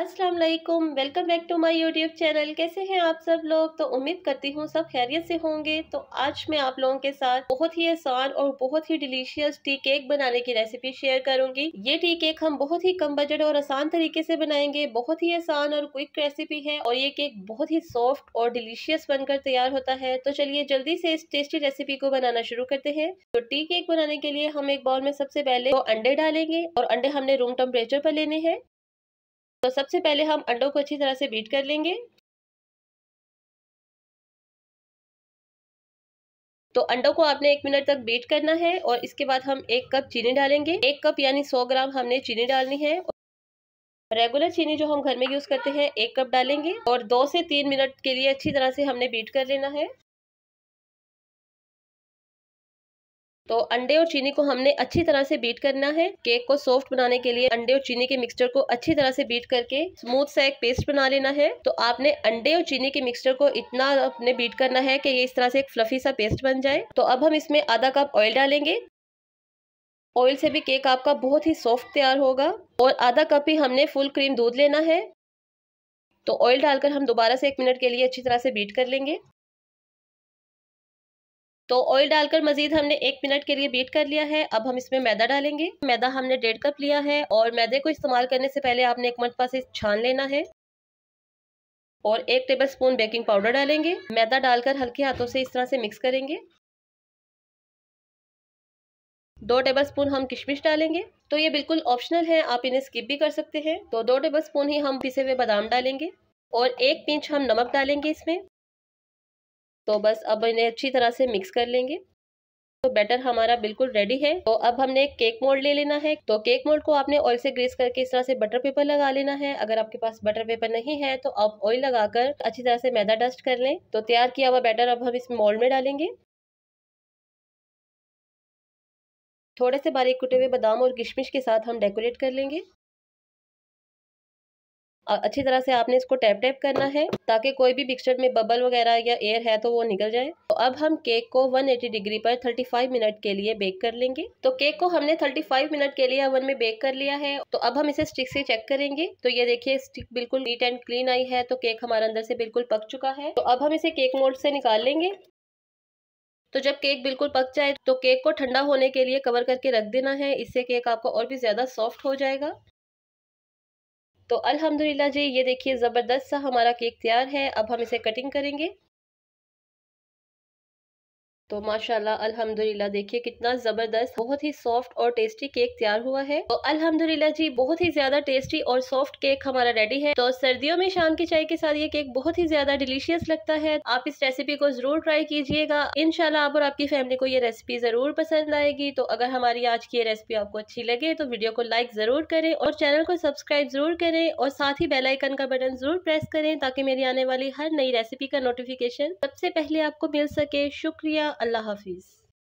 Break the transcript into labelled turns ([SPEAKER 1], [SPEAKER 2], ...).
[SPEAKER 1] अस्सलाम वालेकुम welcome back to my YouTube channel कैसे हैं आप सब लोग तो उम्मीद करती हूँ सब खैरियत से होंगे तो आज मैं आप लोगों के साथ बहुत ही आसान और बहुत ही डिलीशियस टी केक बनाने की रेसिपी शेयर करूंगी ये टी केक हम बहुत ही कम बजट और आसान तरीके से बनाएंगे बहुत ही आसान और क्विक रेसिपी है और ये केक बहुत ही सॉफ्ट और डिलीशियस बनकर तैयार होता है तो चलिए जल्दी से इस टेस्टी रेसिपी को बनाना शुरू करते हैं तो टी केक बनाने के लिए हम एक
[SPEAKER 2] बाउल में सबसे पहले अंडे डालेंगे और अंडे हमने रूम टेम्परेचर पर लेने हैं तो सबसे पहले हम अंडों को अच्छी तरह से बीट कर लेंगे तो अंडों को आपने एक मिनट तक बीट करना है और इसके बाद हम
[SPEAKER 1] एक कप चीनी डालेंगे एक कप यानी सौ ग्राम हमने चीनी डालनी है रेगुलर चीनी जो हम घर में यूज़ करते हैं एक कप डालेंगे और दो से तीन मिनट के लिए अच्छी तरह से हमने बीट कर लेना है तो अंडे और चीनी को हमने अच्छी तरह से बीट करना है केक को सॉफ्ट बनाने के लिए अंडे और चीनी के मिक्सचर को अच्छी तरह से बीट करके स्मूथ सा एक पेस्ट बना लेना है तो आपने अंडे और चीनी के मिक्सचर को इतना अपने बीट करना है कि ये इस तरह से एक फ्लफी सा पेस्ट बन जाए तो अब हम इसमें आधा कप ऑयल डालेंगे ऑयल से भी केक आपका बहुत ही सॉफ्ट तैयार होगा और आधा कप ही हमने फुल क्रीम दूध लेना है तो ऑयल डालकर हम दोबारा से एक मिनट के लिए अच्छी तरह से बीट कर लेंगे तो ऑयल डालकर मजीद हमने एक मिनट के लिए बीट कर लिया है अब हम इसमें मैदा डालेंगे मैदा हमने डेढ़ कप लिया है और मैदे को इस्तेमाल करने से पहले आपने एक मरतबा से
[SPEAKER 2] छान लेना है और एक टेबल स्पून बेकिंग पाउडर डालेंगे मैदा डालकर हल्के हाथों से इस तरह से मिक्स करेंगे दो टेबल
[SPEAKER 1] स्पून हम किशमिश डालेंगे तो ये बिल्कुल ऑप्शनल है आप इन्हें स्किप भी कर सकते हैं तो दो टेबल स्पून ही हम पिसे हुए बादाम डालेंगे और एक पिंच हम नमक डालेंगे इसमें तो बस अब इन्हें अच्छी तरह से मिक्स कर लेंगे तो बैटर हमारा बिल्कुल रेडी है तो अब हमने केक मोल्ड ले लेना है तो केक मोल्ड को आपने ऑयल से ग्रीस करके इस तरह से बटर पेपर लगा लेना है अगर आपके पास बटर पेपर नहीं है तो आप ऑयल लगाकर अच्छी तरह से मैदा डस्ट कर लें तो तैयार किया हुआ बैटर
[SPEAKER 2] अब हम इस मोल्ड में डालेंगे थोड़े से बारीक कुटे हुए बादाम और किशमिश के साथ हम डेकोरेट कर लेंगे
[SPEAKER 1] अच्छी तरह से आपने इसको टैप टैप करना है ताकि कोई भी मिक्सचर में बबल वगैरह या एयर है तो वो निकल जाए तो अब हम केक को 180 डिग्री पर 35 मिनट के लिए बेक कर लेंगे तो केक को हमने 35 मिनट के लिए ओवन में बेक कर लिया है तो अब हम इसे स्टिक से चेक करेंगे तो ये देखिए स्टिक बिल्कुल नीट एंड क्लीन आई है तो केक हमारे अंदर से बिल्कुल पक चुका है तो अब हम इसे केक मोल्ड से निकाल लेंगे तो जब केक बिल्कुल पक जाए तो केक को ठंडा होने के लिए कवर करके रख देना है इससे केक आपका और भी ज़्यादा सॉफ्ट हो जाएगा तो अल्हम्दुलिल्लाह जी ये देखिए ज़बरदस्त सा हमारा केक तैयार है अब हम इसे कटिंग करेंगे तो माशाल्लाह अल्हम्दुलिल्लाह देखिए कितना ज़बरदस्त बहुत ही सॉफ्ट और टेस्टी केक तैयार हुआ है और तो अल्हम्दुलिल्लाह जी बहुत ही ज़्यादा टेस्टी और सॉफ्ट केक हमारा रेडी है तो सर्दियों में शाम की चाय के साथ ये केक बहुत ही ज़्यादा डिलीशियस लगता है आप इस रेसिपी को ज़रूर ट्राई कीजिएगा इनशाला आप और आपकी फैमिली को ये रेसिपी ज़रूर पसंद आएगी तो अगर हमारी आज की ये रेसिपी आपको अच्छी लगे तो वीडियो को लाइक ज़रूर करें और चैनल को सब्सक्राइब ज़रूर करें और साथ ही बेलाइकन का बटन ज़रूर प्रेस करें ताकि मेरी आने वाली हर नई रेसिपी का नोटिफिकेशन सबसे पहले आपको मिल सके शुक्रिया अल्लाह हाफिज़